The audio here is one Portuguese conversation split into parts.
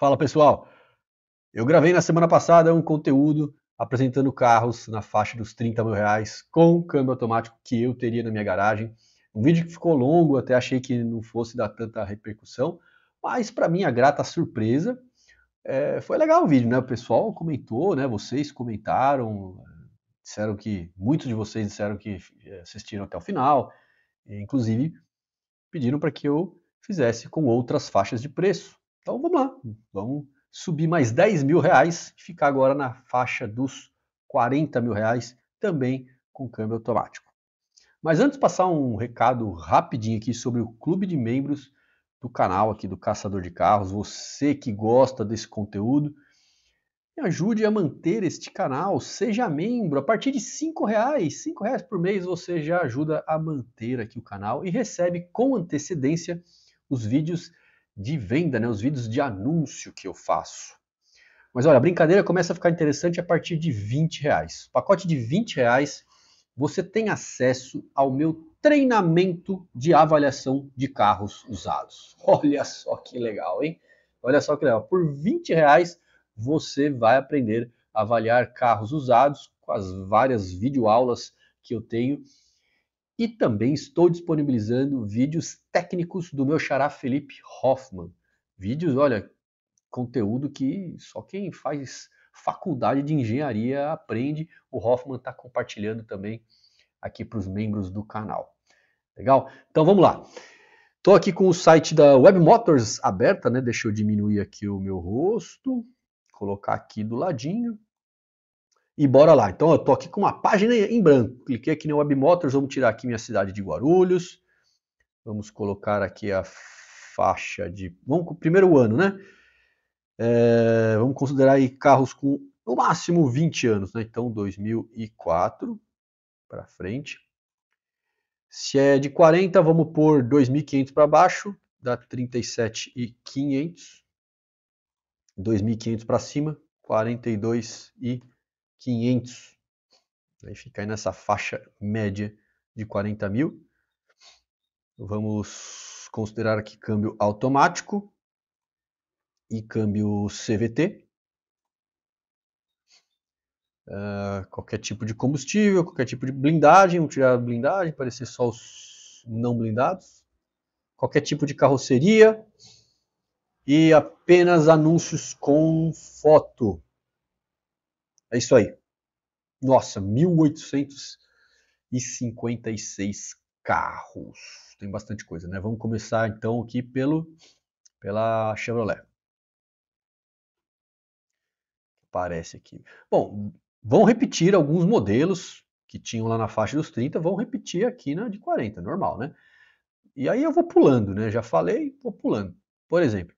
Fala pessoal, eu gravei na semana passada um conteúdo apresentando carros na faixa dos 30 mil reais com câmbio automático que eu teria na minha garagem. Um vídeo que ficou longo, até achei que não fosse dar tanta repercussão, mas para mim a grata surpresa, é, foi legal o vídeo, né? O pessoal comentou, né? Vocês comentaram, disseram que muitos de vocês disseram que é, assistiram até o final, inclusive pediram para que eu fizesse com outras faixas de preço. Então vamos lá, vamos subir mais 10 mil reais e ficar agora na faixa dos 40 mil reais, também com câmbio automático. Mas antes passar um recado rapidinho aqui sobre o clube de membros do canal aqui do Caçador de Carros, você que gosta desse conteúdo, me ajude a manter este canal, seja membro, a partir de cinco reais, cinco reais por mês você já ajuda a manter aqui o canal e recebe com antecedência os vídeos de venda, né, os vídeos de anúncio que eu faço. Mas olha, a brincadeira começa a ficar interessante a partir de 20 reais. Pacote de 20 reais, você tem acesso ao meu treinamento de avaliação de carros usados. Olha só que legal, hein? Olha só que legal. Por 20 reais você vai aprender a avaliar carros usados com as várias videoaulas que eu tenho e também estou disponibilizando vídeos técnicos do meu xará Felipe Hoffman. Vídeos, olha, conteúdo que só quem faz faculdade de engenharia aprende. O Hoffman está compartilhando também aqui para os membros do canal. Legal? Então vamos lá. Estou aqui com o site da Web Motors aberta, né? Deixa eu diminuir aqui o meu rosto, colocar aqui do ladinho. E bora lá. Então eu estou aqui com uma página em branco. Cliquei aqui no WebMotors, vamos tirar aqui minha cidade de Guarulhos. Vamos colocar aqui a faixa de... Vamos primeiro ano, né? É, vamos considerar aí carros com no máximo 20 anos, né? Então 2004 para frente. Se é de 40, vamos pôr 2.500 para baixo, dá 37.500. 2.500 para cima, 42 e 500. Aí né, fica aí nessa faixa média de 40 mil. Vamos considerar aqui câmbio automático e câmbio CVT. Uh, ah, qualquer tipo de combustível, qualquer tipo de blindagem, vamos tirar a blindagem, parecer só os não blindados. Qualquer tipo de carroceria e apenas anúncios com foto. É isso aí. Nossa, 1856 carros. Tem bastante coisa, né? Vamos começar então aqui pelo pela Chevrolet. Aparece aqui. Bom, vão repetir alguns modelos que tinham lá na faixa dos 30, vão repetir aqui na de 40, normal, né? E aí eu vou pulando, né? Já falei, vou pulando. Por exemplo,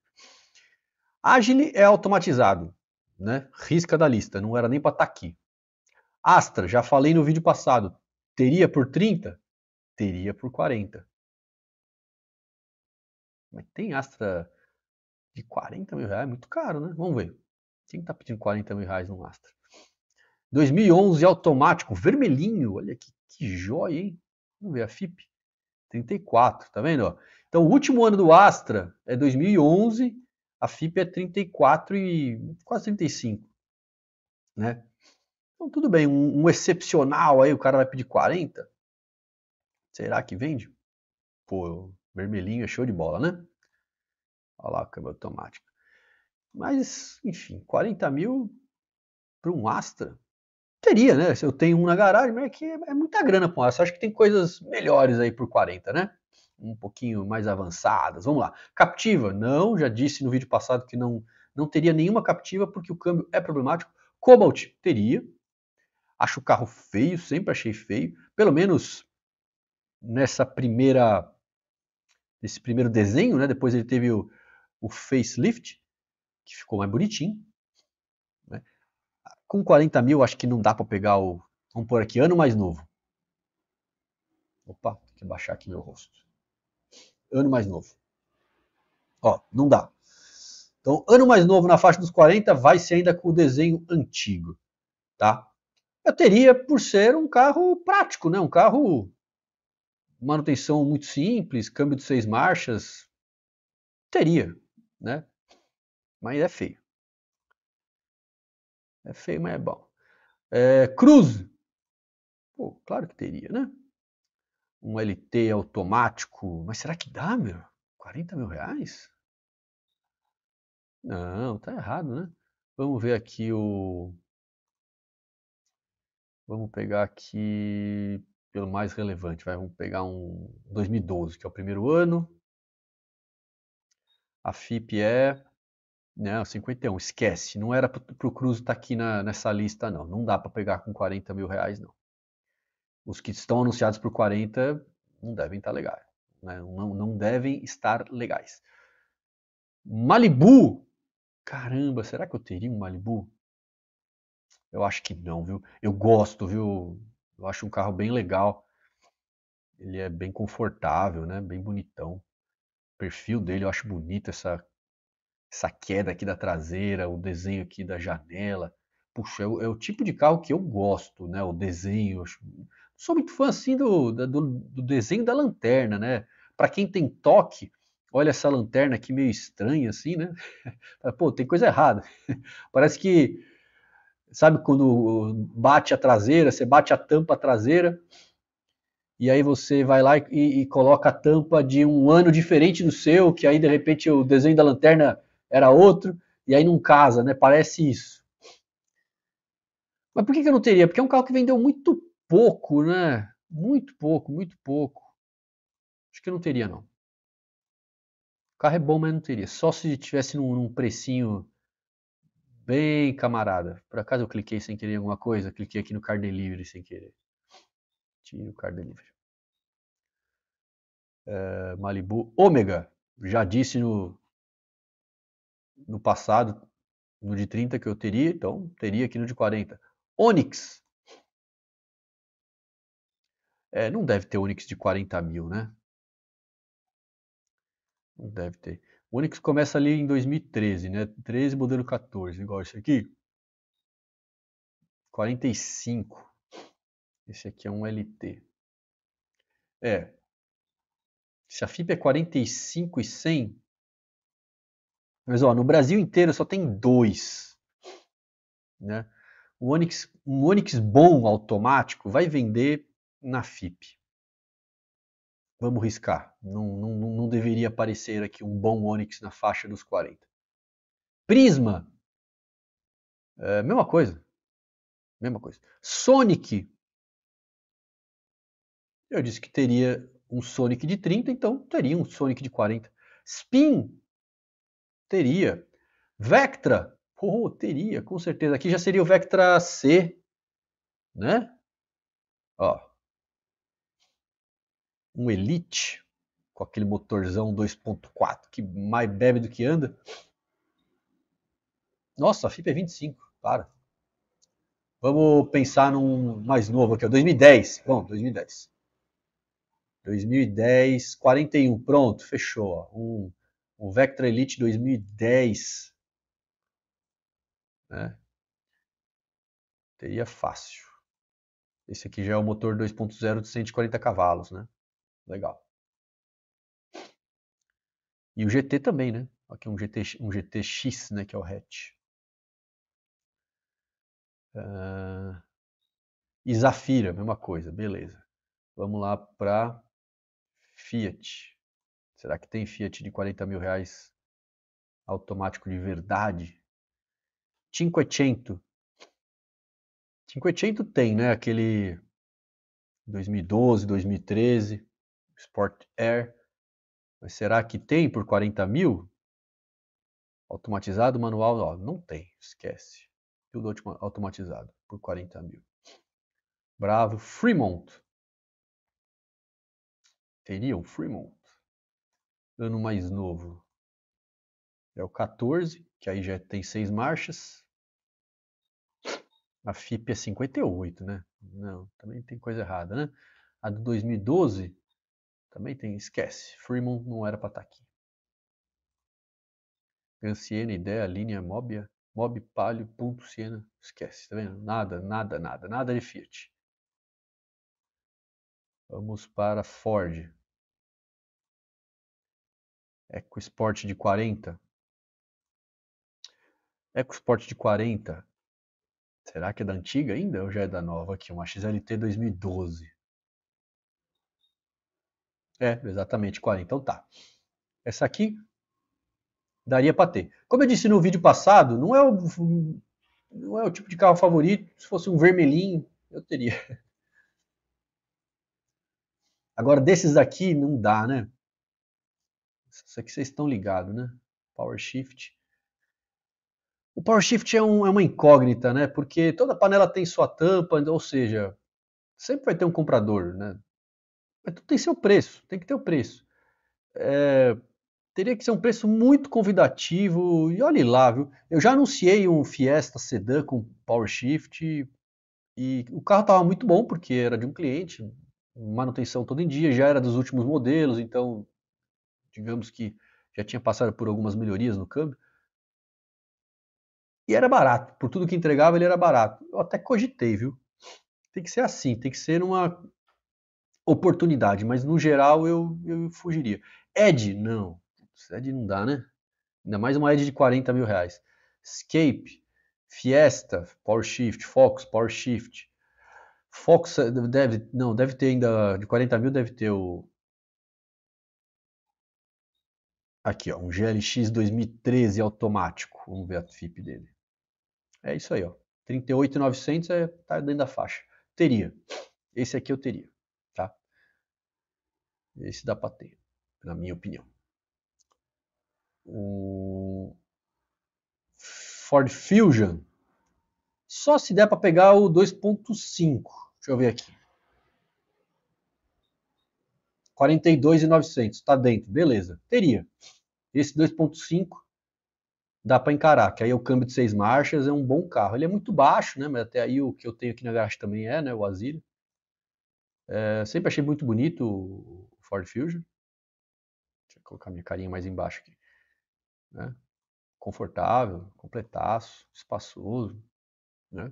Agile é automatizado né? Risca da lista, não era nem para estar tá aqui. Astra, já falei no vídeo passado, teria por 30? Teria por 40. Mas tem Astra de 40 mil reais? É muito caro, né? Vamos ver. Quem está pedindo 40 mil reais num Astra? 2011 automático, vermelhinho. Olha que, que joia, hein? Vamos ver a FIP. 34, tá vendo? Então, o último ano do Astra é 2011 a FIP é 34 e quase 35, né? Então tudo bem, um, um excepcional aí o cara vai pedir 40. Será que vende? Pô, vermelhinho é show de bola, né? Olha lá a câmbio Mas, enfim, 40 mil para um Astra. Teria, né? Se eu tenho um na garagem, mas é que é muita grana para um Astra. Acho que tem coisas melhores aí por 40, né? um pouquinho mais avançadas. Vamos lá. Captiva, não, já disse no vídeo passado que não, não teria nenhuma captiva porque o câmbio é problemático. Cobalt, teria. Acho o carro feio, sempre achei feio. Pelo menos nessa primeira nesse primeiro desenho, né? Depois ele teve o, o facelift, que ficou mais bonitinho. Né? Com 40 mil, acho que não dá para pegar o. Vamos por aqui, ano mais novo. Opa, tem que baixar aqui meu rosto ano mais novo. Ó, não dá. Então, ano mais novo na faixa dos 40 vai ser ainda com o desenho antigo, tá? Eu teria por ser um carro prático, né? Um carro manutenção muito simples, câmbio de seis marchas, teria, né? Mas é feio. É feio, mas é bom. É, Cruz. Pô, claro que teria, né? um LT automático. Mas será que dá, meu? 40 mil reais? Não, tá errado, né? Vamos ver aqui o. Vamos pegar aqui pelo mais relevante, vai. Vamos pegar um 2012, que é o primeiro ano. A FIP é. Não, né, 51, esquece. Não era para o Cruzo estar tá aqui na, nessa lista, não. Não dá para pegar com 40 mil reais, não os que estão anunciados por 40 não devem estar legais. Né? Não, não devem estar legais. Malibu! Caramba, será que eu teria um Malibu? Eu acho que não, viu? Eu gosto, viu? Eu acho um carro bem legal. Ele é bem confortável, né? Bem bonitão. O perfil dele eu acho bonito essa essa queda aqui da traseira, o desenho aqui da janela. Puxa, é o, é o tipo de carro que eu gosto, né? O desenho, eu acho, sou muito fã assim do, do, do desenho da lanterna, né? Para quem tem toque, olha essa lanterna aqui meio estranha assim, né? Pô, tem coisa errada. Parece que, sabe quando bate a traseira, você bate a tampa traseira, e aí você vai lá e, e coloca a tampa de um ano diferente do seu, que aí de repente o desenho da lanterna era outro, e aí não casa, né? Parece isso. Mas por que, que eu não teria? Porque é um carro que vendeu muito pouco, né? Muito pouco, muito pouco. Acho que não teria, não. O carro é bom, mas não teria. Só se tivesse num, num precinho bem camarada. Por acaso eu cliquei sem querer alguma coisa? Cliquei aqui no Car Delivery sem querer. tinha o Car Delivery. É, Malibu Ômega. Já disse no, no passado, no de 30 que eu teria, então teria aqui no de 40. Onix. É, não deve ter Onix de 40 mil, né? Não deve ter. O Onix começa ali em 2013, né? 13, modelo 14, igual esse aqui. 45. Esse aqui é um LT. É. Se a FIP é 45 e 100. Mas ó, no Brasil inteiro só tem dois. Né? O Onix, um Onix bom automático vai vender na FIP. Vamos riscar. Não, não, não deveria aparecer aqui um bom Onix na faixa dos 40. Prisma. É, mesma coisa. Mesma coisa. Sonic. Eu disse que teria um Sonic de 30, então teria um Sonic de 40. Spin. Teria. Vectra. Oh, teria, com certeza. Aqui já seria o Vectra C, né? Ó, um uhum. Elite, com aquele motorzão 2.4 que mais bebe do que anda. Nossa, a FIPA é 25, para. Vamos pensar num mais novo aqui, 2010. Bom, 2010. 2010, 41, pronto, fechou. Ó. Um, um Vectra Elite 2010. Né? Teria fácil. Esse aqui já é o motor 2.0 de 140 cavalos, né? Legal. E o GT também, né? Aqui um, GT, um GTX, né? Que é o hatch. Uh... Ah, e Zafira, mesma coisa, beleza. Vamos lá para Fiat. Será que tem Fiat de 40 mil reais automático de verdade? 500. 500 tem, né? Aquele 2012, 2013. Sport Air. Mas será que tem por 40 mil? Automatizado, manual, ó, não tem, esquece. Tudo automatizado por 40 mil. Bravo, Fremont. Teria um Fremont. Ano mais novo. É o 14, que aí já tem seis marchas. A FIP é 58, né? Não, também tem coisa errada, né? A de 2012 também tem, esquece, Freeman não era para estar tá aqui. Ganciena, ideia, linha, móbia, mob, palio, ponto, siena, esquece, tá vendo? Nada, nada, nada, nada de Fiat. Vamos para Ford. EcoSport de 40. EcoSport de 40. Será que é da antiga ainda ou já é da nova aqui? Uma XLT 2012. É, exatamente, 40. Então tá. Essa aqui daria para ter. Como eu disse no vídeo passado, não é o, não é o tipo de carro favorito. Se fosse um vermelhinho, eu teria. Agora, desses daqui, não dá, né? Isso aqui vocês estão ligados, né? Power Shift. O Power Shift é, um, é, uma incógnita, né? Porque toda panela tem sua tampa, ou seja, sempre vai ter um comprador, né? Mas tudo tem seu preço, tem que ter o um preço. É, teria que ser um preço muito convidativo, e olhe lá, viu? Eu já anunciei um Fiesta Sedan com Power Shift, e o carro estava muito bom, porque era de um cliente, manutenção todo em dia, já era dos últimos modelos, então, digamos que já tinha passado por algumas melhorias no câmbio. E era barato, por tudo que entregava ele era barato. Eu até cogitei, viu? Tem que ser assim, tem que ser uma oportunidade, mas no geral eu, eu fugiria. Ed, não. Ed não dá, né? Ainda mais uma Ed de 40 mil reais. Escape, Fiesta, Power Shift, Fox, Power Shift. Fox eh, deve, não, deve ter ainda, de 40 mil deve ter o... Aqui, ó, um GLX 2013 automático. Vamos ver a FIP dele. É isso aí, ó. 38.900 é, tá dentro da faixa. Teria. Esse aqui eu teria tá? Esse dá para ter, na minha opinião. O Ford Fusion só se der para pegar o 2.5. Deixa eu ver aqui. 42,900, tá dentro, beleza. Teria. Esse 2.5 dá para encarar, que aí o câmbio de seis marchas é um bom carro. Ele é muito baixo, né? Mas até aí o que eu tenho aqui na garagem também é, né? O Asílio. É, sempre achei muito bonito o Ford Fusion. Deixa eu colocar minha carinha mais embaixo aqui. Né? Confortável, completaço, espaçoso. Né?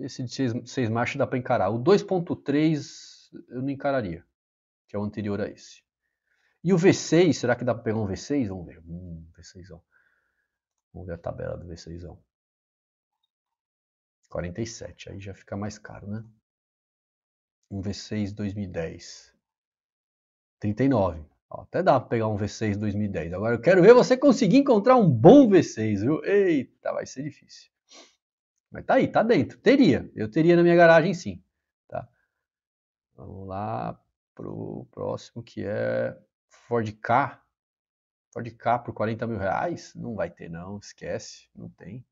Esse de seis, marchas dá para encarar. O 2.3 eu não encararia, que é o anterior a esse. E o V6, será que dá para pegar um V6? Vamos ver. Hum, V6. Ó. Vamos ver a tabela do V6. 47, aí já fica mais caro, né? um V6 2010. 39. Até dá para pegar um V6 2010. Agora eu quero ver você conseguir encontrar um bom V6, viu? Eita, vai ser difícil. Mas tá aí, tá dentro. Teria. Eu teria na minha garagem sim. Tá? Vamos lá pro próximo que é Ford K. Ford K por 40 mil reais? Não vai ter, não. Esquece. Não tem.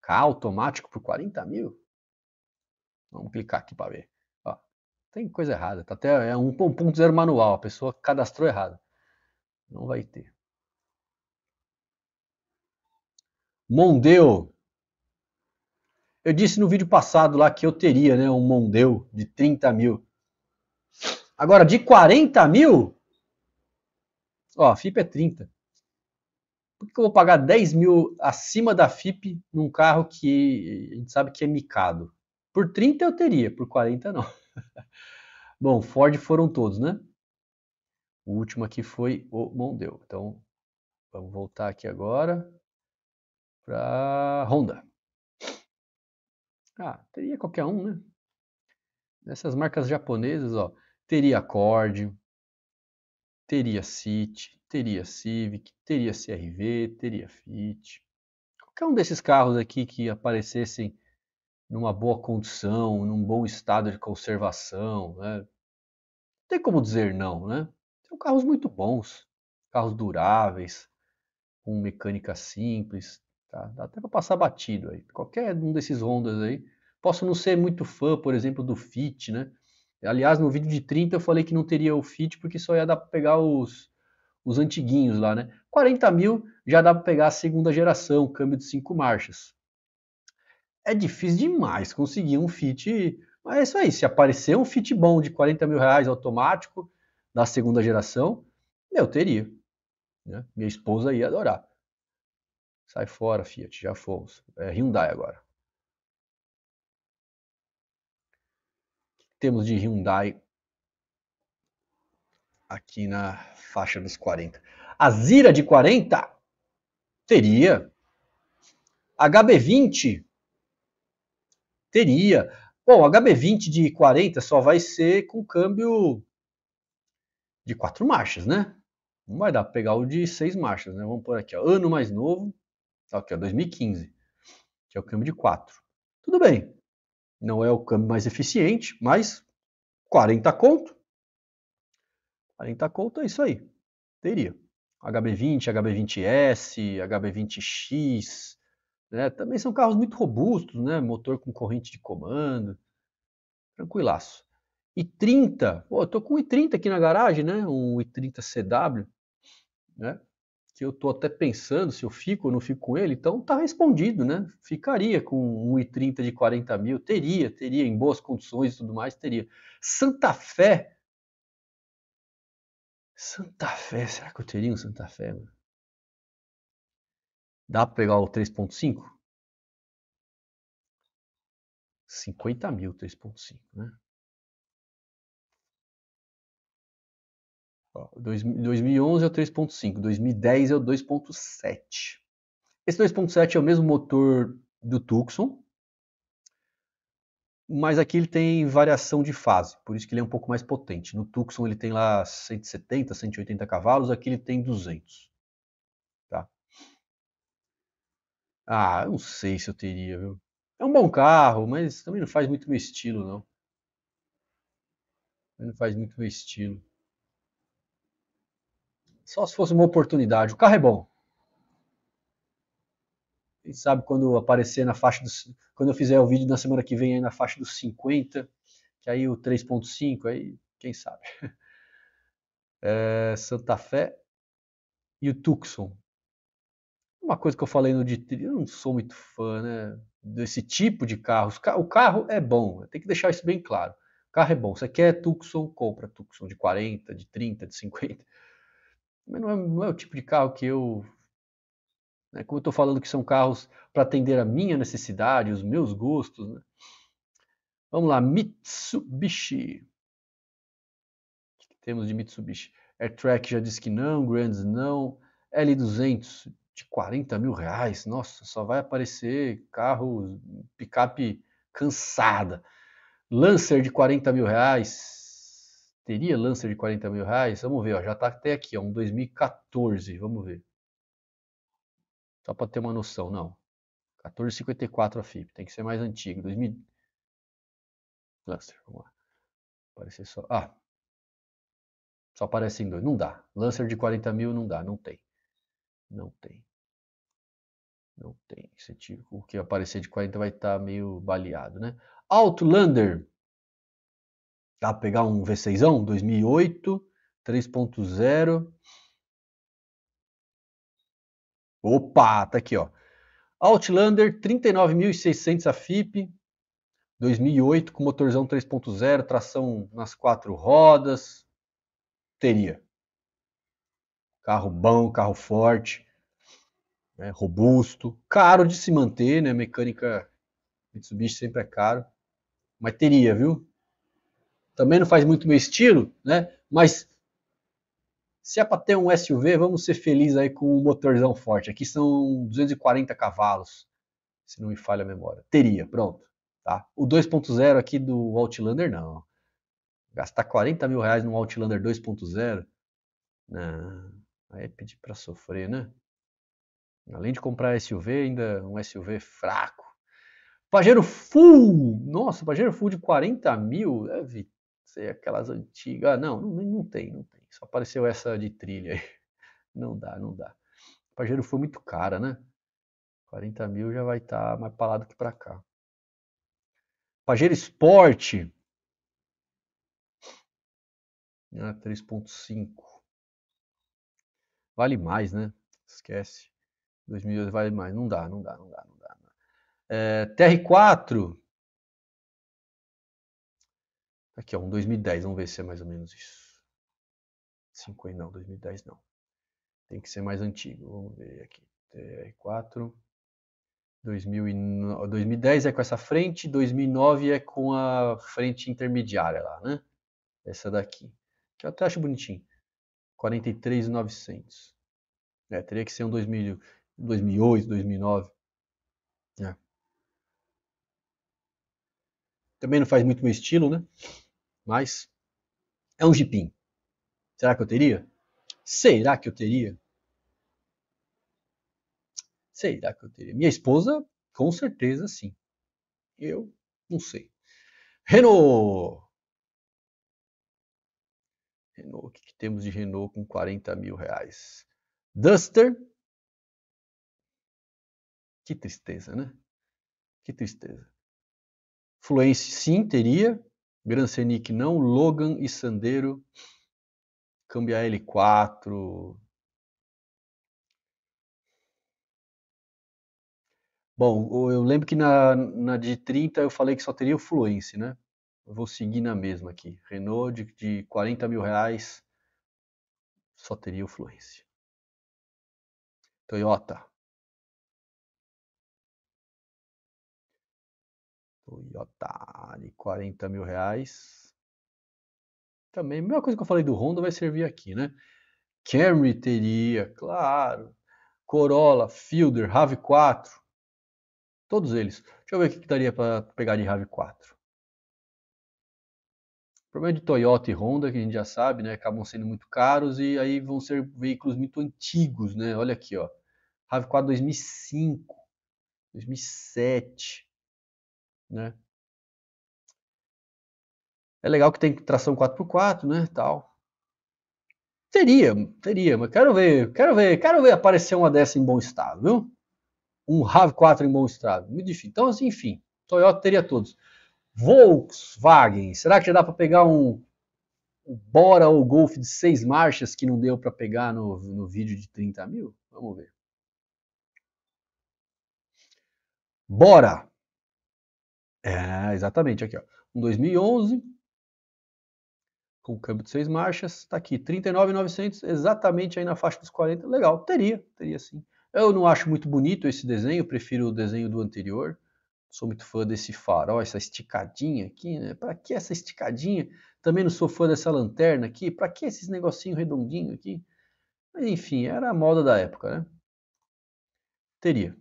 K automático por 40 mil? Vamos clicar aqui para ver. Tem coisa errada. Tá até, é 1.0 manual. A pessoa cadastrou errado. Não vai ter. Mondeu. Eu disse no vídeo passado lá que eu teria né, um Mondeu de 30 mil. Agora, de 40 mil, ó, a FIP é 30. Por que eu vou pagar 10 mil acima da FIP num carro que a gente sabe que é micado? Por 30 eu teria, por 40 não. Bom, Ford foram todos, né? O último aqui foi o Mondeo. Então, vamos voltar aqui agora para Honda. Ah, teria qualquer um, né? Nessas marcas japonesas, ó, teria Accord, teria City, teria Civic, teria CRV, teria Fit. Qualquer um desses carros aqui que aparecessem numa boa condição, num bom estado de conservação, né? Não tem como dizer não, né? São carros muito bons, carros duráveis, com mecânica simples, tá? Dá até para passar batido aí. Qualquer um desses Hondas aí. Posso não ser muito fã, por exemplo, do Fit, né? Aliás, no vídeo de 30 eu falei que não teria o Fit porque só ia dar para pegar os, os antiguinhos lá, né? 40 mil já dá para pegar a segunda geração, câmbio de cinco marchas é difícil demais conseguir um fit. Mas é isso aí, se aparecer um fit bom de 40 mil reais automático da segunda geração, eu teria. Né? Minha esposa ia adorar. Sai fora, Fiat, já fomos. É Hyundai agora. Temos de Hyundai aqui na faixa dos 40. A Zira de 40 teria. HB20 teria. Bom, HB20 de 40 só vai ser com câmbio de quatro marchas, né? Não vai dar para pegar o de seis marchas, né? Vamos por aqui, ó, ano mais novo, tá aqui, ó, 2015, que é o câmbio de quatro. Tudo bem, não é o câmbio mais eficiente, mas 40 conto, 40 conto é isso aí, teria. HB20, HB20S, HB20X, né? Também são carros muito robustos, né? motor com corrente de comando, tranquilaço. e 30 pô, eu tô com um i30 aqui na garagem, né? um i30 CW, né? que eu tô até pensando se eu fico ou não fico com ele, então tá respondido, né? Ficaria com um i30 de 40 mil, teria, teria, em boas condições e tudo mais, teria. Santa Fé, Santa Fé, será que eu teria um Santa Fé, mano? Dá para pegar o 3.5? 50 mil 3.5, né? 2011 é o 3.5, 2010 é o 2.7. Esse 2.7 é o mesmo motor do Tucson, mas aqui ele tem variação de fase, por isso que ele é um pouco mais potente. No Tucson ele tem lá 170, 180 cavalos, aqui ele tem 200. Ah, eu não sei se eu teria, viu? É um bom carro, mas também não faz muito meu estilo, não. não faz muito meu estilo. Só se fosse uma oportunidade. O carro é bom. Quem sabe quando aparecer na faixa dos. Quando eu fizer o vídeo na semana que vem aí na faixa dos 50, que aí o 3.5, aí quem sabe. É, Santa Fé e o Tucson uma coisa que eu falei no de trilha, eu não sou muito fã, né? Desse tipo de carro. O carro é bom, tem que deixar isso bem claro. O carro é bom. Você quer Tucson, compra Tucson de 40, de 30, de 50. Mas não é, não é o tipo de carro que eu. Né? Como eu estou falando que são carros para atender a minha necessidade, os meus gostos, né? Vamos lá, Mitsubishi. O que temos de Mitsubishi? AirTrack já disse que não, Grands não. L200 de 40 mil reais, nossa, só vai aparecer carro, picape cansada. Lancer de 40 mil reais, teria Lancer de 40 mil reais? Vamos ver, ó, já está até aqui, ó, um 2014, vamos ver. Só para ter uma noção, não. 14,54 a FIP, tem que ser mais antigo, 2000... Lancer, vamos lá. Aparecer só... Ah, só aparecem dois, não dá. Lancer de 40 mil não dá, não tem. Não tem. Não tem. Esse tipo, o que aparecer de 40 vai estar tá meio baleado, né? Outlander. Dá ah, pra pegar um V6, 2008, 3.0. Opa, tá aqui, ó. Outlander, 39.600 a FIP, 2008, com motorzão 3.0, tração nas quatro rodas. Teria. Carro bom, carro forte né, robusto, caro de se manter, né? Mecânica Mitsubishi sempre é caro, mas teria, viu? Também não faz muito meu estilo, né? Mas se é para ter um SUV, vamos ser felizes aí com um motorzão forte. Aqui são 240 cavalos, se não me falha a memória. Teria, pronto. Tá? O 2.0 aqui do Outlander, não. Gastar 40 mil reais no Outlander 2.0, não. Aí é pedir para sofrer, né? Além de comprar SUV, ainda um SUV fraco. Pajero Full! Nossa, Pajero Full de 40 mil, deve ser aquelas antigas. Ah, não, não, não tem, não tem. Só apareceu essa de trilha aí. Não dá, não dá. Pajero Full é muito cara, né? 40 mil já vai estar tá mais para lá do que para cá. Pajero Sport. Ah, 3.5. Vale mais, né? Esquece. 2008 vale mais. Não dá, não dá, não dá, não dá. Não dá. É, eh, TR4. Aqui, ó, um 2010. Vamos ver se é mais ou menos isso. 5 aí não, 2010 não. Tem que ser mais antigo. Vamos ver aqui. TR4. 2010 é com essa frente, 2009 é com a frente intermediária lá, né? Essa daqui. Que eu até acho bonitinho. 43,900. É, teria que ser um 2000. 2008, 2009. É. Também não faz muito meu estilo, né? Mas é um jipim. Será que eu teria? Será que eu teria? Será que eu teria? Minha esposa, com certeza sim. Eu não sei. Renault! Renault, o que, que temos de Renault com 40 mil reais? Duster, que tristeza, né? Que tristeza. Fluence sim teria, Gran Senic não, Logan e Sandero, Cambiar L4. Bom, eu lembro que na, na de 30 eu falei que só teria o Fluence, né? Eu vou seguir na mesma aqui. Renault de, de 40 mil reais, só teria o Fluence. Toyota, Toyota tá, de 40 mil reais. Também, a mesma coisa que eu falei do Honda vai servir aqui, né? Camry teria, claro. Corolla, Fielder, RAV4. Todos eles. Deixa eu ver o que, daria para pegar de RAV4. O problema de Toyota e Honda, que a gente já sabe, né, acabam sendo muito caros e aí vão ser veículos muito antigos, né? Olha aqui, ó. RAV4 2005, 2007 né? É legal que tem tração 4x4, né, tal. Teria, teria, mas quero ver, quero ver, quero ver aparecer uma dessa em bom estado, viu? Um RAV4 em bom estado, muito difícil. Então, assim, enfim, Toyota teria todos. Volkswagen, será que já dá para pegar um, Bora ou Golf de seis marchas que não deu para pegar no, no vídeo de 30 mil? Vamos ver. Bora, é, exatamente, aqui, ó. Um 2011, com o câmbio de seis marchas, está aqui, 39,900, exatamente aí na faixa dos 40, legal, teria, teria sim. Eu não acho muito bonito esse desenho, prefiro o desenho do anterior, sou muito fã desse farol, essa esticadinha aqui, né? Para que essa esticadinha? Também não sou fã dessa lanterna aqui, para que esses negocinho redondinho aqui? Mas enfim, era a moda da época, né? Teria.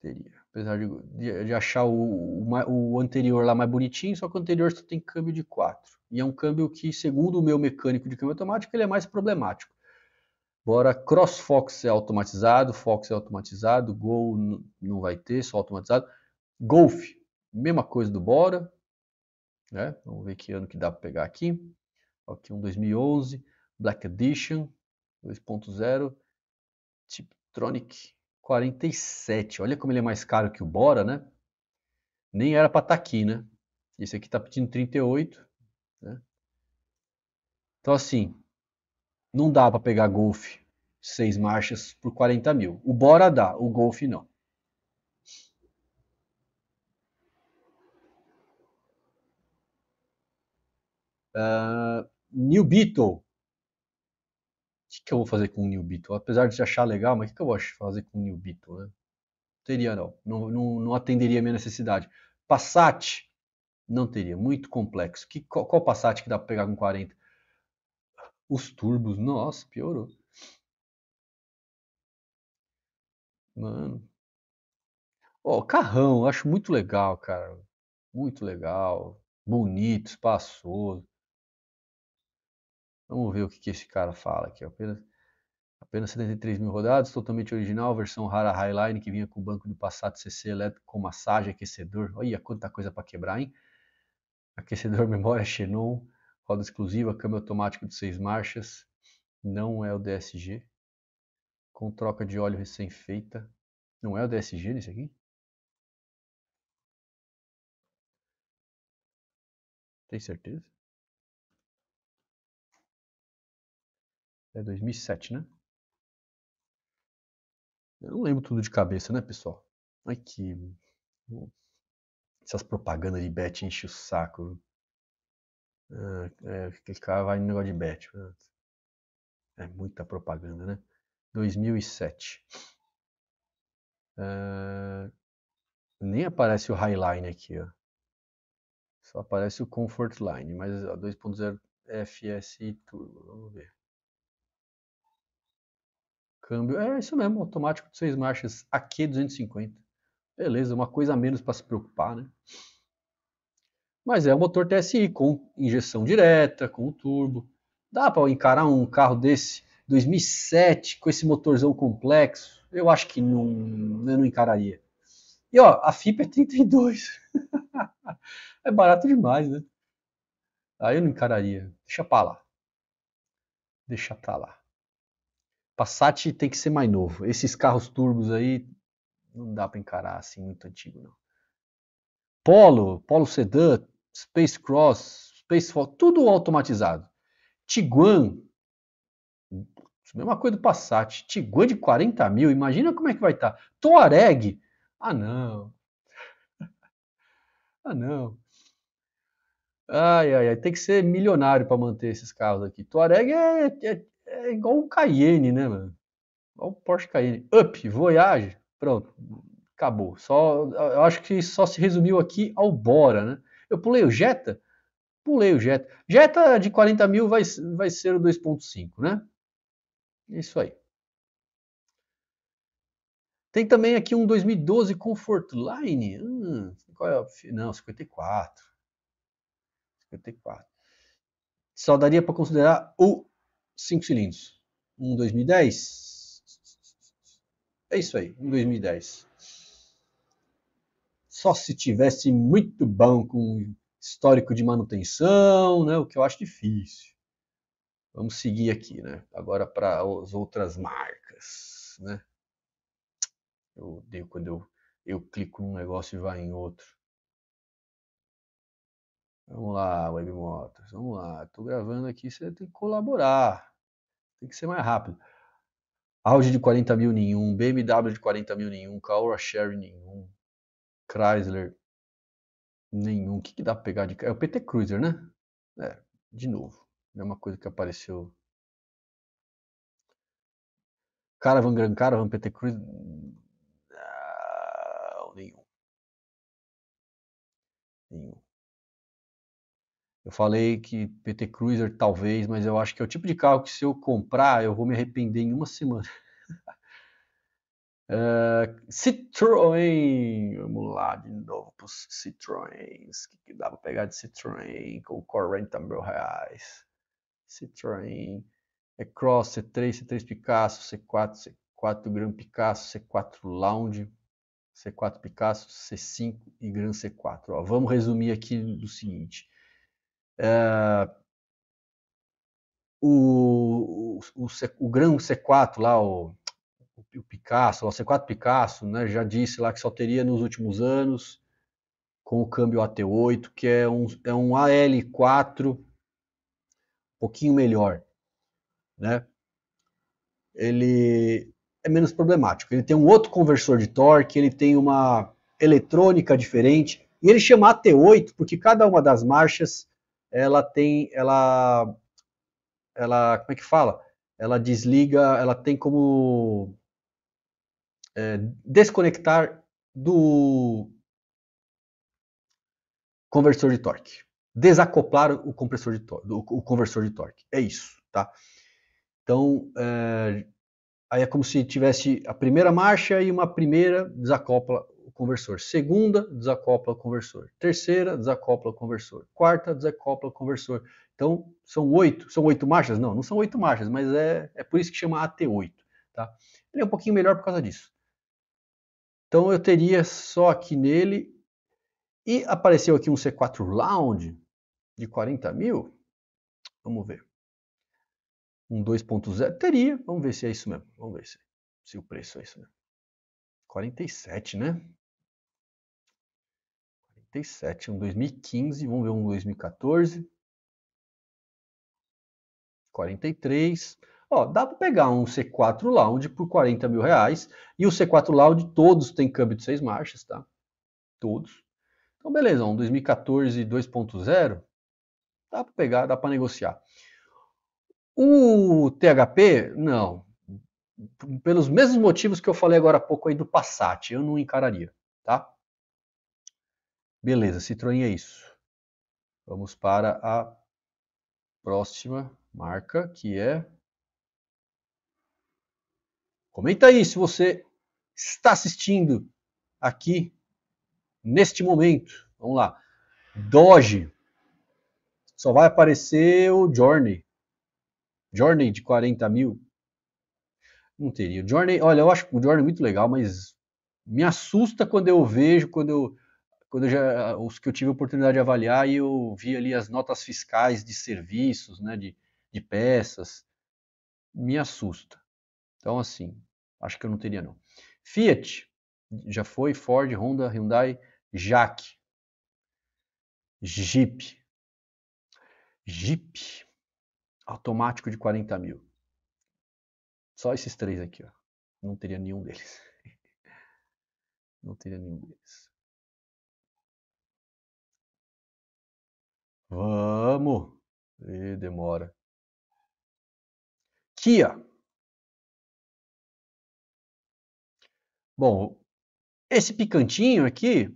Teria. Apesar de, de, de achar o, o, o, anterior lá mais bonitinho, só que o anterior só tem câmbio de 4. E é um câmbio que, segundo o meu mecânico de câmbio automático, ele é mais problemático. Bora, CrossFox é automatizado, Fox é automatizado, Gol não vai ter, só automatizado. Golf, mesma coisa do Bora, né? Vamos ver que ano que dá para pegar aqui. Aqui um 2011, Black Edition 2.0, Tiptronic 47. Olha como ele é mais caro que o Bora, né? Nem era para estar tá aqui, né? Esse aqui está pedindo 38. Né? Então, assim, não dá para pegar Golf seis marchas por 40 mil. O Bora dá, o Golf não. Uh, New Beetle, que, que eu vou fazer com o New Beetle? Apesar de achar legal, mas o que, que, eu vou fazer com o New Beetle? Né? Teria não. Não, não, não atenderia a minha necessidade. Passat, não teria, muito complexo. Que, qual, qual Passat que dá para pegar com 40? Os turbos, nossa, piorou. Mano. Ó, oh, carrão, acho muito legal, cara. Muito legal, bonito, espaçoso. Vamos ver o que, que esse cara fala aqui. Apenas, apenas 73 mil rodados, totalmente original, versão rara Highline que vinha com o banco do Passat CC elétrico com massagem, aquecedor. Olha quanta coisa para quebrar, hein? Aquecedor, memória Xenon, roda exclusiva, câmbio automático de seis marchas. Não é o DSG. Com troca de óleo recém-feita. Não é o DSG nesse aqui? Tem certeza? É 2007, né? Eu não lembro tudo de cabeça, né, pessoal? Ai que. Essas propagandas de bet enchem o saco. Ah, é, aquele cara vai no negócio de bet. É muita propaganda, né? 2007. É, nem aparece o Highline aqui, ó. Só aparece o Comfort Line, mas 2.0 FSI Turbo, vamos ver. Câmbio, é isso mesmo, automático de seis marchas, AQ 250. Beleza, uma coisa a menos para se preocupar, né? Mas é um motor TSI com injeção direta, com turbo. Dá para encarar um carro desse 2007 com esse motorzão complexo? Eu acho que não, eu não encararia. E ó, a FIPA é 32. é barato demais, né? Aí eu não encararia. Deixa para lá. Deixa para lá. Passat tem que ser mais novo. Esses carros turbos aí não dá para encarar assim muito antigo não. Polo, Polo Sedan, Space Cross, Space Fox, tudo automatizado. Tiguan, mesma coisa do Passat. Tiguan de 40 mil, imagina como é que vai estar. Tá. Touareg, ah não. ah não. Ai, ai, ai, tem que ser milionário para manter esses carros aqui. Touareg é, é, é igual o Cayenne, né, mano? Igual o Porsche Cayenne. Up, Voyage, pronto, acabou. Só, eu acho que só se resumiu aqui ao Bora, né? Eu pulei o Jetta, pulei o Jetta. Jetta de 40 mil vai, vai ser o 2.5, né? É isso aí. Tem também aqui um 2012 Comfortline. Hum, qual é o... Não, 54. 54. Só daria para considerar o cinco cilindros. Um 2010. É isso aí, um 2010. Só se tivesse muito bom com histórico de manutenção, né? O que eu acho difícil. Vamos seguir aqui, né? Agora para as outras marcas, né? Eu odeio quando eu, eu clico num negócio e vai em outro. Vamos lá, Web Motors, vamos lá. Estou gravando aqui, você tem que colaborar. Tem que ser mais rápido. Audi de 40 mil nenhum, BMW de 40 mil nenhum, Caura Sherry nenhum, Chrysler nenhum. O que, que dá para pegar de É o PT Cruiser, né? É, de novo. Mesma é coisa que apareceu. Caravan Gran Caravan, PT Cruiser. Não, nenhum. Nenhum. Eu falei que PT Cruiser talvez, mas eu acho que é o tipo de carro que se eu comprar, eu vou me arrepender em uma semana. uh, Citroën, vamos lá de novo para os Citroëns. O que, que dá para pegar de Citroën com 40 mil reais? Citroën, é Cross, C3, C3 Picasso, C4, C4 Gran Picasso, C4 Lounge. C4 Picasso, C5 e Gran C4. Ó, vamos resumir aqui do seguinte: ah, o, o, o, grão C4 lá, o, o Picasso, o C4 Picasso, né, já disse lá que só teria nos últimos anos com o câmbio AT8, que é um, é um AL4 um pouquinho melhor, né? Ele é menos problemático. Ele tem um outro conversor de torque, ele tem uma eletrônica diferente, e ele chama AT8 porque cada uma das marchas ela tem, ela, ela, como é que fala? Ela desliga, ela tem como é, desconectar do conversor de torque, desacoplar o compressor de torque, o conversor de torque, é isso, tá? Então, é, aí é como se tivesse a primeira marcha e uma primeira desacopla conversor. Segunda, desacopla o conversor. Terceira, desacopla o conversor. Quarta, desacopla o conversor. Então, são oito. São oito marchas? Não, não são oito marchas, mas é, é por isso que chama AT8. Tá? Ele é um pouquinho melhor por causa disso. Então, eu teria só aqui nele. E apareceu aqui um C4 Lounge de 40 mil. Vamos ver. Um 2.0. Teria. Vamos ver se é isso mesmo. Vamos ver se, se o preço é isso mesmo. 47, né? 97, um 2015, vamos ver um 2014. 43. Ó, dá para pegar um C4 Lounge por 40 mil reais. E o C4 Lounge, todos têm câmbio de seis marchas, tá? Todos. Então, beleza, um 2014 2.0, dá para pegar, dá para negociar. O THP, não. Pelos mesmos motivos que eu falei agora há pouco aí do Passat, eu não encararia, tá? Beleza, Citroën é isso. Vamos para a próxima marca, que é... Comenta aí se você está assistindo aqui neste momento. Vamos lá. Doge. Só vai aparecer o Journey. Journey de 40 mil. Não teria. Journey, olha, eu acho o Journey muito legal, mas me assusta quando eu vejo, quando eu quando já os que eu tive a oportunidade de avaliar e eu vi ali as notas fiscais de serviços, né, de, de peças, me assusta. Então assim, acho que eu não teria não. Fiat já foi, Ford, Honda, Hyundai, Jaque, Jeep, Jeep, automático de 40 mil. Só esses três aqui, ó. Não teria nenhum deles. Não teria nenhum deles. Vamos. E demora. Kia. Bom, esse picantinho aqui,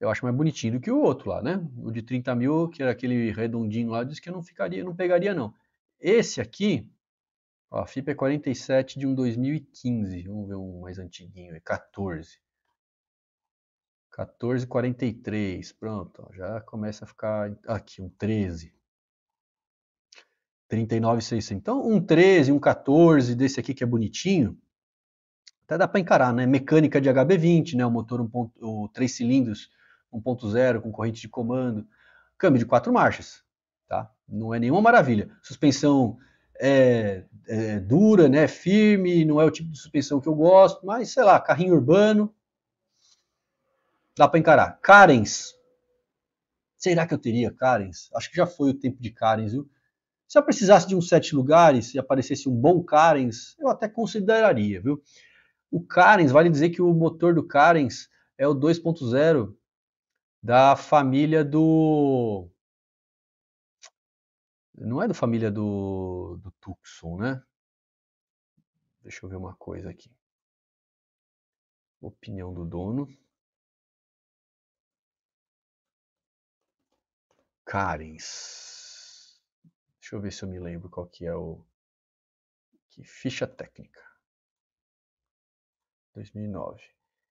eu acho mais bonitinho do que o outro lá, né? O de 30 mil, que era aquele redondinho lá, disse que eu não ficaria, não pegaria não. Esse aqui, ó, a FIP é 47 de um 2015, vamos ver um mais antiguinho, é 14. 14,43. Pronto, já começa a ficar aqui, um 13. 39,600. Então, um 13, um 14 desse aqui que é bonitinho, até dá para encarar, né? Mecânica de HB20, né? O motor Ponto, o 3 cilindros 1.0 com corrente de comando, câmbio de quatro marchas, tá? Não é nenhuma maravilha. Suspensão é, é dura, né? Firme, não é o tipo de suspensão que eu gosto, mas sei lá, carrinho urbano, Dá para encarar. Karens. Será que eu teria Karens? Acho que já foi o tempo de Karens, viu? Se eu precisasse de uns sete lugares e aparecesse um bom Karens, eu até consideraria, viu? O Karens, vale dizer que o motor do Karens é o 2.0 da família do. Não é da família do, do Tucson, né? Deixa eu ver uma coisa aqui. Opinião do dono. Karens. Deixa eu ver se eu me lembro qual que é o. Que ficha técnica. 2009.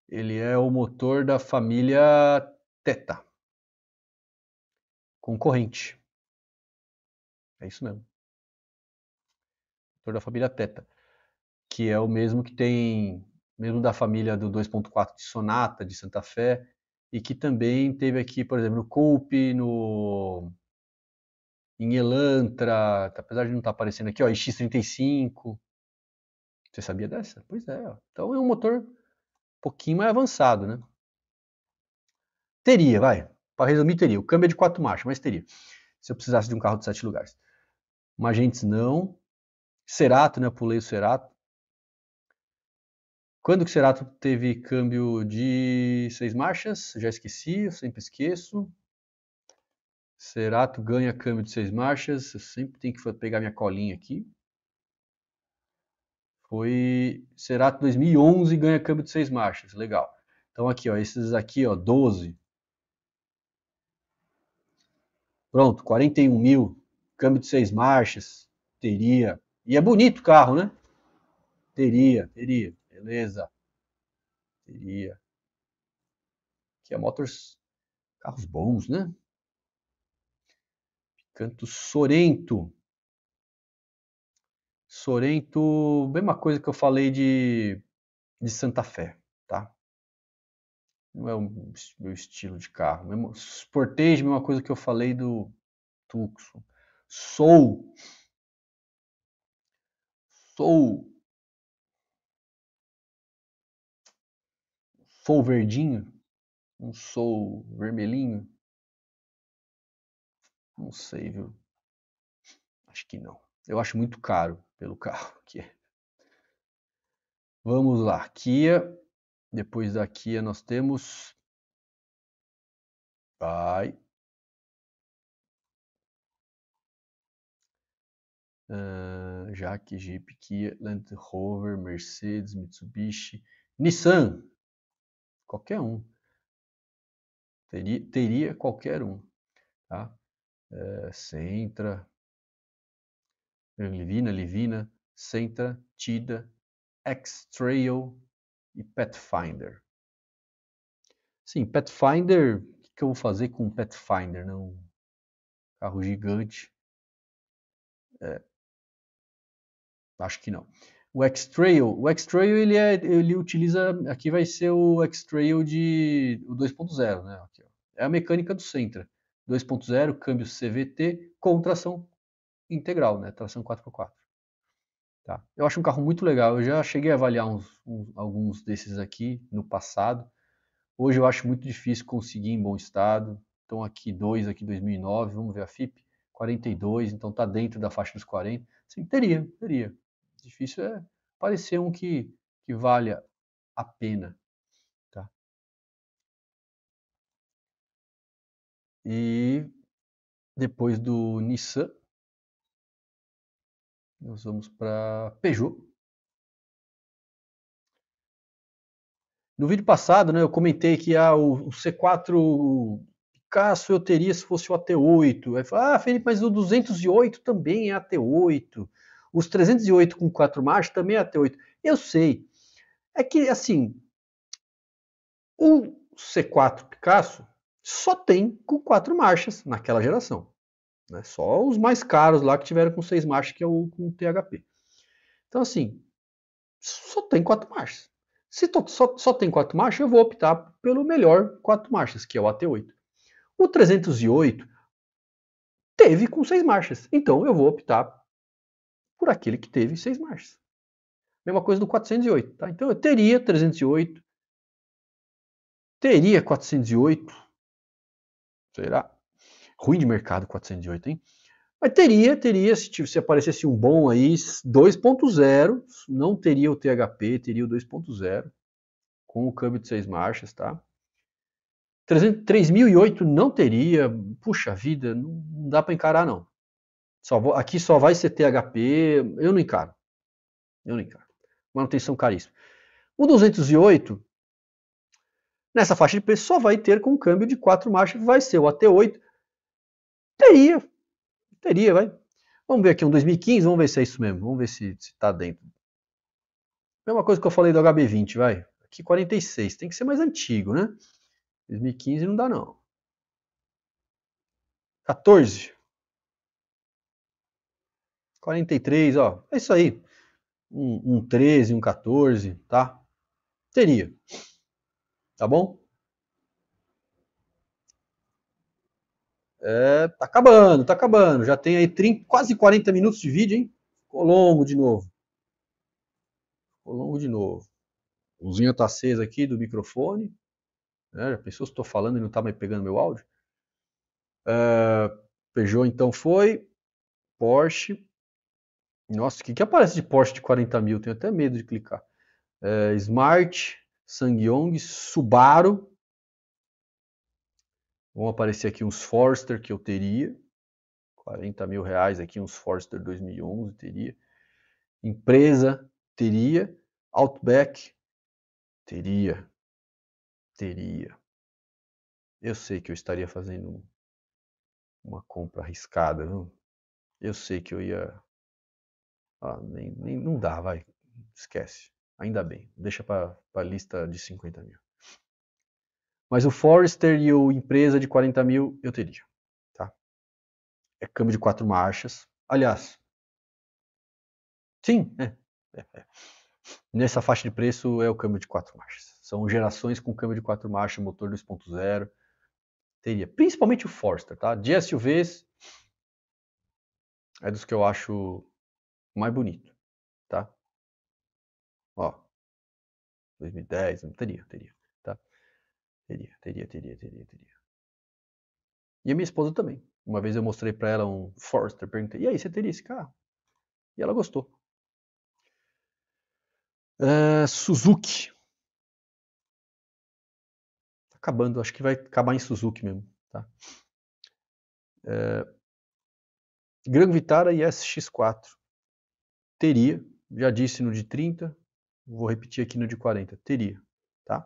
Ele é o motor da família Teta. Concorrente. É isso mesmo. Motor da família Teta. Que é o mesmo que tem. Mesmo da família do 2.4 de Sonata, de Santa Fé e que também teve aqui, por exemplo, no Coupe, no em Elantra, tá, apesar de não estar tá aparecendo aqui, ó, X35. Você sabia dessa? Pois é. Ó. Então é um motor um pouquinho mais avançado, né? Teria, vai. Para resumir, teria. O câmbio é de quatro marchas, mas teria. Se eu precisasse de um carro de sete lugares. Magentes não. Cerato, né? Eu pulei o Cerato. Quando que o Cerato teve câmbio de seis marchas? Já esqueci, eu sempre esqueço. Cerato ganha câmbio de seis marchas. Eu sempre tenho que pegar minha colinha aqui. Foi Cerato 2011 ganha câmbio de seis marchas. Legal. Então aqui, ó, esses aqui, ó, 12. Pronto, 41 mil. Câmbio de seis marchas. Teria. E é bonito o carro, né? Teria, teria. Beleza? Seria. é Motors, carros bons, né? Picanto Sorento. Sorento, mesma coisa que eu falei de, de Santa Fé, tá? Não é o meu estilo de carro. Mesmo, Sportage, mesma coisa que eu falei do Tucson. Soul. Soul Sou verdinho? Não sou vermelhinho? Não sei, viu? Acho que não. Eu acho muito caro pelo carro que é. Vamos lá, Kia. Depois da Kia nós temos. Vai. Uh, ah, Jaque, Jeep, Kia, Land Rover, Mercedes, Mitsubishi, Nissan. Qualquer um. Teria, teria qualquer um. Tá? É, centra, livina livina, centra, tida, X-Trail e Pathfinder. Sim, Pathfinder, o que, que, eu vou fazer com Pathfinder? não né? carro gigante. É, acho que não o X-Trail. O X-Trail ele, é, ele utiliza, aqui vai ser o X-Trail de 2.0, né? Aqui, é a mecânica do Sentra. 2.0, câmbio CVT com tração integral, né? Tração 4x4. Tá. Eu acho um carro muito legal. Eu já cheguei a avaliar uns, uns, alguns desses aqui no passado. Hoje eu acho muito difícil conseguir em bom estado. Então aqui dois, aqui 2009, vamos ver a FIP, 42, então tá dentro da faixa dos 40. Sim, teria, teria difícil é parecer um que, que valha a pena. Tá? E depois do Nissan, nós vamos para Peugeot. No vídeo passado, né, eu comentei que ah, o, o C4 Picasso eu teria se fosse o AT8. Aí ah, Felipe, mas o 208 também é AT8. Os 308 com quatro marchas também é a T8. Eu sei. É que, assim, o C4 Picasso só tem com quatro marchas naquela geração. Né? Só os mais caros lá que tiveram com seis marchas, que é o com o THP. Então, assim, só tem quatro marchas. Se só, só tem quatro marchas, eu vou optar pelo melhor quatro marchas, que é o AT8. O 308 teve com seis marchas, então eu vou optar por aquele que teve seis marchas. Mesma coisa do 408, tá? Então eu teria 308, teria 408, será? Ruim de mercado 408, hein? Mas teria, teria, se, se aparecesse um bom aí, 2.0, não teria o THP, teria o 2.0, com o câmbio de seis marchas, tá? 300, 3008 não teria, puxa vida, não, não dá para encarar não. Só vou, aqui só vai ser THP, eu não encaro. Eu não encaro. Manutenção caríssima. O 208, nessa faixa de preço, só vai ter com um câmbio de quatro marchas, vai ser o AT8. Teria, teria, vai. Vamos ver aqui um 2015, vamos ver se é isso mesmo. Vamos ver se está dentro. Mesma coisa que eu falei do HB20, vai. Aqui 46, tem que ser mais antigo, né? 2015 não dá não. 14. 43, ó. É isso aí. Um, um 13, um 14, tá? Teria. Tá bom? É, tá acabando, tá acabando. Já tem aí 30, quase 40 minutos de vídeo, hein? Ficou longo de novo. Ficou longo de novo. A luzinha tá acesa aqui do microfone. Né? Já pensou se estou falando e não tá mais pegando meu áudio? É, Peugeot então foi. Porsche. Nossa, o que, que aparece de Porsche de 40 mil? Tenho até medo de clicar. É, Smart, Sangyong, Subaru. Vão aparecer aqui uns Forster que eu teria. 40 mil reais aqui, uns Forster 2011 teria. Empresa, teria. Outback, teria. Teria. Eu sei que eu estaria fazendo uma compra arriscada, viu? Eu sei que eu ia ah, nem, nem, não dá, vai. Esquece. Ainda bem. Deixa para a lista de 50 mil. Mas o Forrester e o empresa de 40 mil eu teria. Tá? É câmbio de quatro marchas. Aliás, sim, é, é, é. Nessa faixa de preço é o câmbio de quatro marchas. São gerações com câmbio de quatro marchas, motor 2.0. Teria. Principalmente o Forster, tá? De SUVs é dos que eu acho mais bonito, tá? Ó, 2010, teria, teria, tá? Teria, teria, teria, teria, teria. E a minha esposa também. Uma vez eu mostrei para ela um Forster, perguntei, e aí, você teria esse carro? E ela gostou. Uh, Suzuki. Tá acabando, acho que vai acabar em Suzuki mesmo, tá? Uh, é, Gran Vitara e SX4 teria, já disse no de 30, vou repetir aqui no de 40, teria, tá?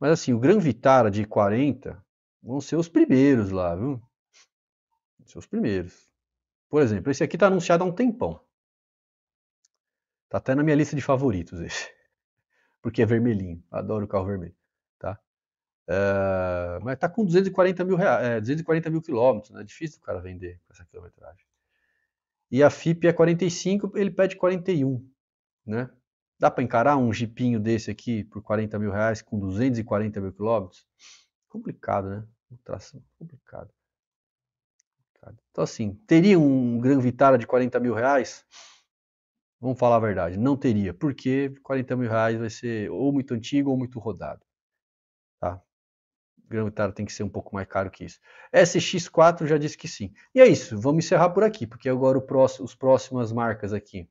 Mas assim, o Gran Vitara de 40 vão ser os primeiros lá, viu? Vão ser os primeiros. Por exemplo, esse aqui está anunciado há um tempão. Tá até na minha lista de favoritos esse. Porque é vermelhinho, adoro o carro vermelho, tá? Uh, mas tá com 240 mil, reais, é, 240 mil quilômetros, né? É difícil o cara vender com essa quilometragem e a FIP é 45, ele pede 41, né? Dá para encarar um jipinho desse aqui por 40 mil reais com 240 mil quilômetros? Complicado, né? Tração, complicado. Então, assim, teria um Gran Vitara de 40 mil reais? Vamos falar a verdade, não teria, porque 40 mil reais vai ser ou muito antigo ou muito rodado tem que ser um pouco mais caro que isso. SX4 já disse que sim. E é isso, vamos encerrar por aqui, porque agora próximo, os próximas marcas aqui.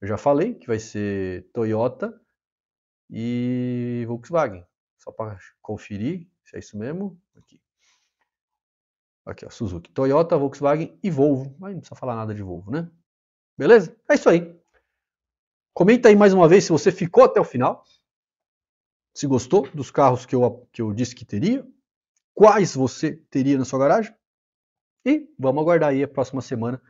Eu já falei que vai ser Toyota e Volkswagen. Só para conferir se é isso mesmo. Aqui. Aqui, ó, Suzuki. Toyota, Volkswagen e Volvo. Mas não precisa falar nada de Volvo, né? Beleza? É isso aí. Comenta aí mais uma vez se você ficou até o final. Se gostou dos carros que eu, que eu disse que teria? Quais você teria na sua garagem? E vamos aguardar aí a próxima semana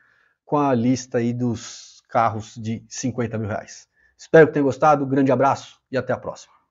com a lista aí dos carros de 50 mil reais. Espero que tenha gostado, grande abraço e até a próxima.